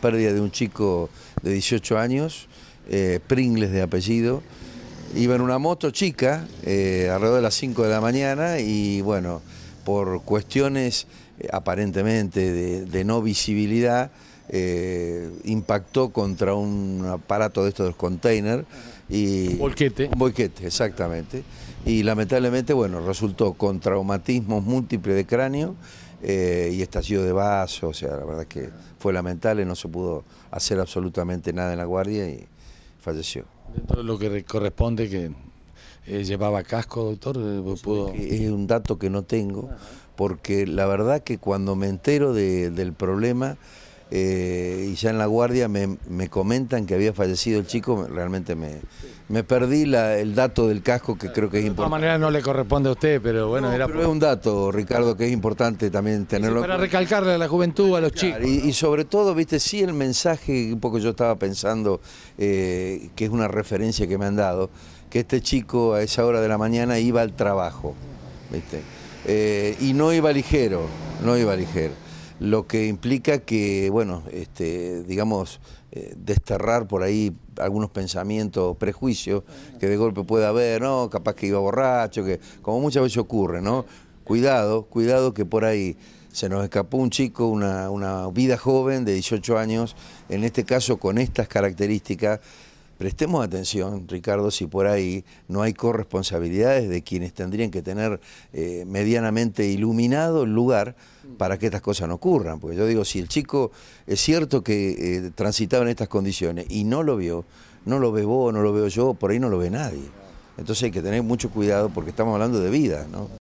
Pérdida de un chico de 18 años, eh, Pringles de apellido. Iba en una moto chica, eh, alrededor de las 5 de la mañana, y bueno, por cuestiones eh, aparentemente de, no visibilidad, impactó contra un aparato de estos del container. Y, un exactamente. Y lamentablemente, bueno, resultó con traumatismos múltiples de cráneo eh, y estallido de vaso, o sea, la verdad que fue lamentable, no se pudo hacer absolutamente nada en la guardia y falleció. Dentro de lo que corresponde que eh, llevaba casco, doctor, eh, Es un dato que no tengo, porque la verdad que cuando me entero del problema eh, y ya en la guardia me, comentan que había fallecido el chico, realmente me, perdí el dato del casco que creo que es importante. De todas maneras no le corresponde a usted, pero bueno, era un dato, Ricardo, que es importante también tenerlo. para recalcarle a la juventud, a los chicos. Y, sobre todo, viste, sí el mensaje, un poco yo estaba pensando, eh, que es una referencia que me han dado, que este chico a esa hora de la mañana iba al trabajo, viste, eh, y no iba ligero, no iba ligero lo que implica que, bueno, este, digamos, eh, desterrar por ahí algunos pensamientos, prejuicios que de golpe pueda haber, ¿no? Capaz que iba borracho, que como muchas veces ocurre, ¿no? Cuidado, cuidado que por ahí se nos escapó un chico, una, una vida joven de 18 años, en este caso con estas características Prestemos atención, Ricardo, si por ahí no hay corresponsabilidades de quienes tendrían que tener eh, medianamente iluminado el lugar para que estas cosas no ocurran. Porque yo digo, si el chico es cierto que eh, transitaba en estas condiciones y no lo vio, no lo ve vos, no lo veo yo, por ahí no lo ve nadie. Entonces hay que tener mucho cuidado porque estamos hablando de vida, ¿no?